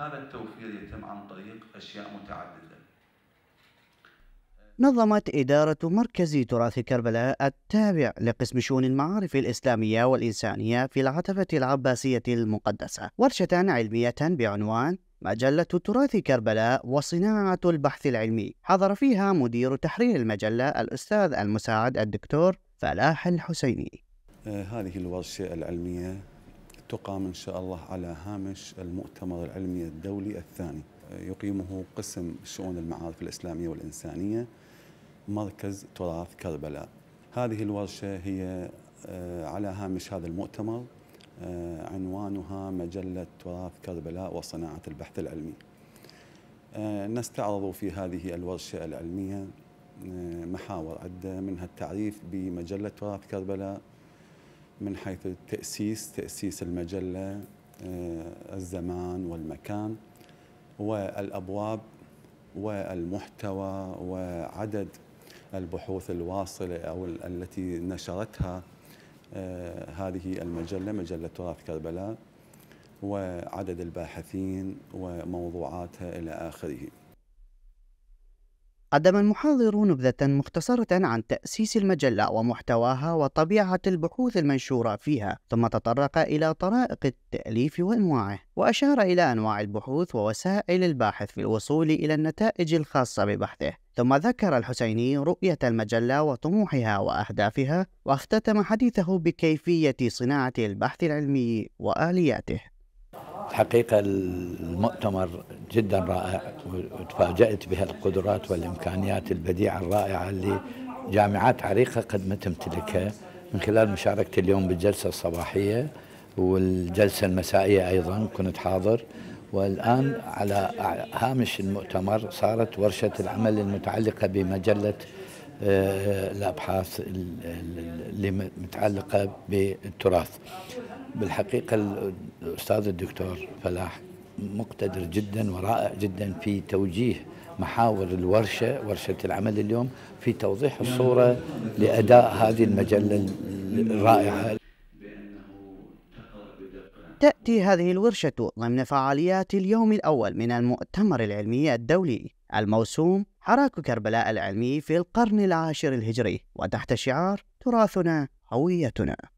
هذا التوفير يتم عن طريق أشياء متعددة نظمت إدارة مركز تراث كربلاء التابع لقسم شؤون المعارف الإسلامية والإنسانية في العتبة العباسية المقدسة ورشة علمية بعنوان مجلة تراث كربلاء وصناعة البحث العلمي حضر فيها مدير تحرير المجلة الأستاذ المساعد الدكتور فلاح الحسيني آه، هذه الورشة العلمية تقام إن شاء الله على هامش المؤتمر العلمي الدولي الثاني يقيمه قسم شؤون المعارف الإسلامية والإنسانية مركز تراث كربلاء هذه الورشة هي آه، على هامش هذا المؤتمر آه، عنوانها مجلة تراث كربلاء وصناعة البحث العلمي آه، نستعرض في هذه الورشة العلمية محاور عدة منها التعريف بمجلة تراث كربلاء من حيث التأسيس تأسيس المجلة آه، الزمان والمكان والأبواب والمحتوى وعدد البحوث الواصلة أو التي نشرتها آه، هذه المجلة مجلة تراث كربلاء وعدد الباحثين وموضوعاتها إلى آخره قدم المحاضرون نبذة مختصرة عن تأسيس المجلة ومحتواها وطبيعة البحوث المنشورة فيها، ثم تطرق إلى طرائق التأليف وأنواعه، وأشار إلى أنواع البحوث ووسائل الباحث في الوصول إلى النتائج الخاصة ببحثه، ثم ذكر الحسيني رؤية المجلة وطموحها وأهدافها، واختتم حديثه بكيفية صناعة البحث العلمي وآلياته. الحقيقة المؤتمر جدا رائع وتفاجأت بهالقدرات والإمكانيات البديعة الرائعة اللي جامعات عريقة قد ما تمتلكها من خلال مشاركتي اليوم بالجلسة الصباحية والجلسة المسائية أيضا كنت حاضر والآن على هامش المؤتمر صارت ورشة العمل المتعلقة بمجلة آه، الأبحاث اللي متعلقة بالتراث بالحقيقة الأستاذ الدكتور فلاح مقتدر جدا ورائع جدا في توجيه محاور الورشة ورشة العمل اليوم في توضيح الصورة لأداء هذه المجلة الرائعة تأتي هذه الورشة ضمن فعاليات اليوم الأول من المؤتمر العلمي الدولي الموسوم حراك كربلاء العلمي في القرن العاشر الهجري وتحت شعار تراثنا هويتنا